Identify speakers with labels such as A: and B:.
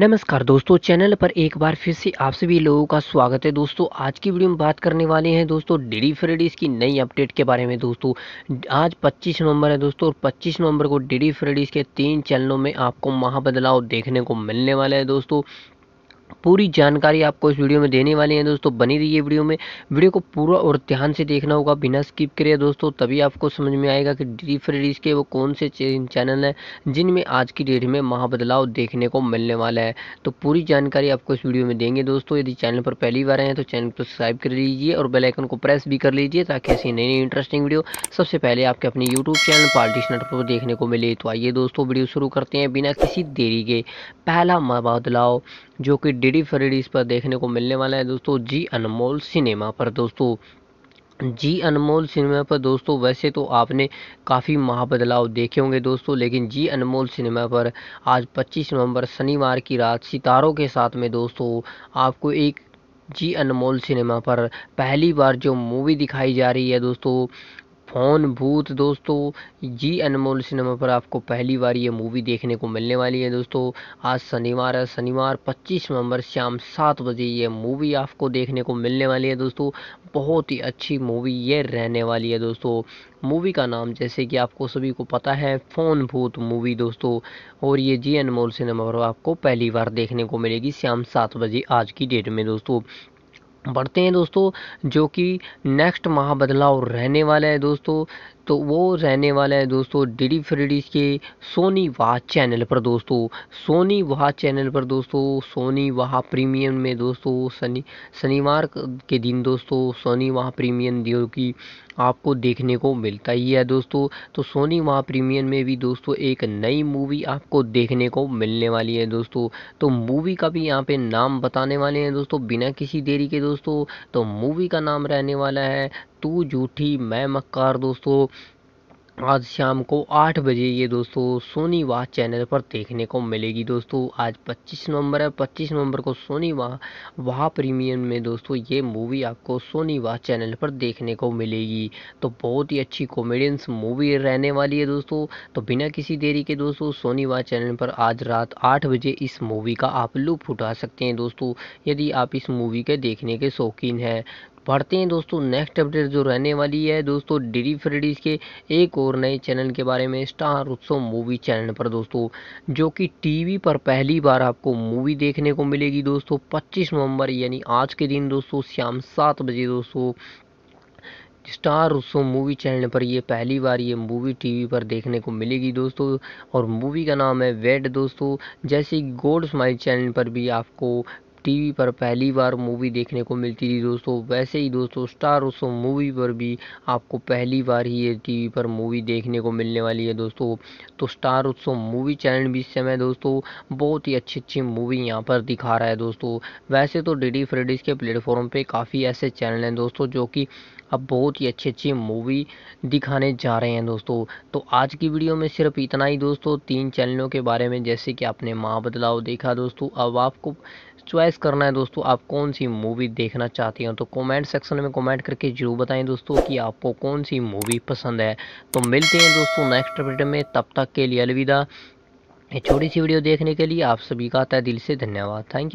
A: नमस्कार दोस्तों चैनल पर एक बार फिर से आप सभी लोगों का स्वागत है दोस्तों आज की वीडियो में बात करने वाले हैं दोस्तों डेली फ्रेडीज़ की नई अपडेट के बारे में दोस्तों आज 25 नवंबर है दोस्तों और 25 नवंबर को डेली फ्रेडीज़ के तीन चैनलों में आपको महाबदलाव देखने को मिलने वाला है दोस्तों पूरी जानकारी आपको इस वीडियो में देने वाले हैं दोस्तों बनी रहिए वीडियो में वीडियो को पूरा और ध्यान से देखना होगा बिना स्किप करिए दोस्तों तभी आपको समझ में आएगा कि डी फ्रीज के वो कौन से चैनल हैं जिनमें आज की डेट में महाबदलाव देखने को मिलने वाला है तो पूरी जानकारी आपको इस वीडियो में देंगे दोस्तों यदि चैनल पर पहली बार आए हैं तो चैनल को सब्सक्राइब कर लीजिए और बेलाइकन को प्रेस भी कर लीजिए ताकि ऐसी नई नई इंटरेस्टिंग वीडियो सबसे पहले आपके अपने यूट्यूब चैनल पार्टीशन पर देखने को मिले तो आइए दोस्तों वीडियो शुरू करते हैं बिना किसी देरी के पहला महाबदलाव जो कि डी डी फ्रेडीज पर देखने को मिलने वाला है दोस्तों जी अनमोल सिनेमा पर दोस्तों जी अनमोल सिनेमा पर दोस्तों वैसे तो आपने काफ़ी महाबदलाव देखे होंगे दोस्तों लेकिन जी अनमोल सिनेमा पर आज 25 नवंबर शनिवार की रात सितारों के साथ में दोस्तों आपको एक जी अनमोल सिनेमा पर पहली बार जो मूवी दिखाई जा रही है दोस्तों फोन भूत दोस्तों जी अनमोल सिनेमा पर आपको पहली बार ये मूवी देखने को मिलने वाली है दोस्तों आज शनिवार है शनिवार 25 नवंबर शाम सात बजे ये मूवी आपको देखने को मिलने वाली है दोस्तों बहुत ही अच्छी मूवी ये रहने वाली है दोस्तों मूवी का नाम जैसे कि आपको सभी को पता है फ़ोन भूत मूवी दोस्तों और ये जी अनमोल सिनेमा पर आपको पहली बार देखने को मिलेगी शाम सात बजे आज की डेट में दोस्तों बढ़ते हैं दोस्तों जो कि नेक्स्ट महाबदलाव रहने वाला है दोस्तों तो वो रहने वाला है दोस्तों डीडी फ्रीडीज के सोनी वाह चैनल पर दोस्तों सोनी वाह चैनल पर दोस्तों सोनी वाह प्रीमियम में दोस्तों शनि शनिवार के दिन दोस्तों सोनी वाह प्रीमियम दियो की आपको देखने को मिलता ही है दोस्तों तो सोनी वहाँ प्रीमियम में भी दोस्तों एक नई मूवी आपको देखने को मिलने वाली है दोस्तों तो मूवी का भी यहाँ पे नाम बताने वाले हैं दोस्तों बिना किसी देरी के दोस्तों तो मूवी का नाम रहने वाला है तू झूठी मैं मक्कार दोस्तों आज शाम को आठ बजे ये दोस्तों सोनी वाह चैनल पर देखने को मिलेगी दोस्तों आज 25 नवंबर है 25 नवंबर को सोनी वाह वाह प्रीमियम में दोस्तों ये मूवी आपको सोनी वाह चैनल पर देखने को मिलेगी तो बहुत ही अच्छी कॉमेडियंस मूवी रहने वाली है दोस्तों तो बिना किसी देरी के दोस्तों सोनी वाह चैनल पर आज रात आठ बजे इस मूवी का आप लुप उठा सकते हैं दोस्तों यदि आप इस मूवी के देखने के शौकीन हैं बढ़ते हैं दोस्तों नेक्स्ट अपडेट जो रहने वाली है दोस्तों डेरी फ्रेडीज के एक और नए चैनल के बारे में स्टार उत्सव मूवी चैनल पर दोस्तों जो कि टीवी पर पहली बार आपको मूवी देखने को मिलेगी दोस्तों 25 नवंबर यानी आज के दिन दोस्तों शाम सात बजे दोस्तों स्टार उत्सव मूवी चैनल पर ये पहली बार ये मूवी टीवी पर देखने को मिलेगी दोस्तों और मूवी का नाम है वेड दोस्तों जैसे गोल्ड स्माइल चैनल पर भी आपको टी वी पर पहली बार मूवी देखने को मिलती थी दोस्तों वैसे ही दोस्तों स्टार उत्सव मूवी पर भी आपको पहली बार ही ये टी वी पर मूवी देखने को मिलने वाली है दोस्तों तो स्टार उत्सव मूवी चैनल भी इस समय दोस्तों बहुत ही अच्छी अच्छी मूवी यहाँ पर दिखा रहा है दोस्तों वैसे तो डी डी फ्रेडिस के प्लेटफॉर्म पर काफ़ी ऐसे चैनल हैं दोस्तों जो कि अब बहुत ही अच्छी अच्छी मूवी दिखाने जा रहे हैं दोस्तों तो आज की वीडियो में सिर्फ इतना ही दोस्तों तीन चैनलों के बारे में जैसे कि आपने माँ बदलाव देखा दोस्तों अब आपको चॉइस गेस करना है दोस्तों आप कौन सी मूवी देखना चाहते हो तो कमेंट सेक्शन में कमेंट करके जरूर बताएं दोस्तों कि आपको कौन सी मूवी पसंद है तो मिलते हैं दोस्तों नेक्स्ट वीडियो में तब तक के लिए अलविदा ये छोटी सी वीडियो देखने के लिए आप सभी का तय दिल से धन्यवाद थैंक यू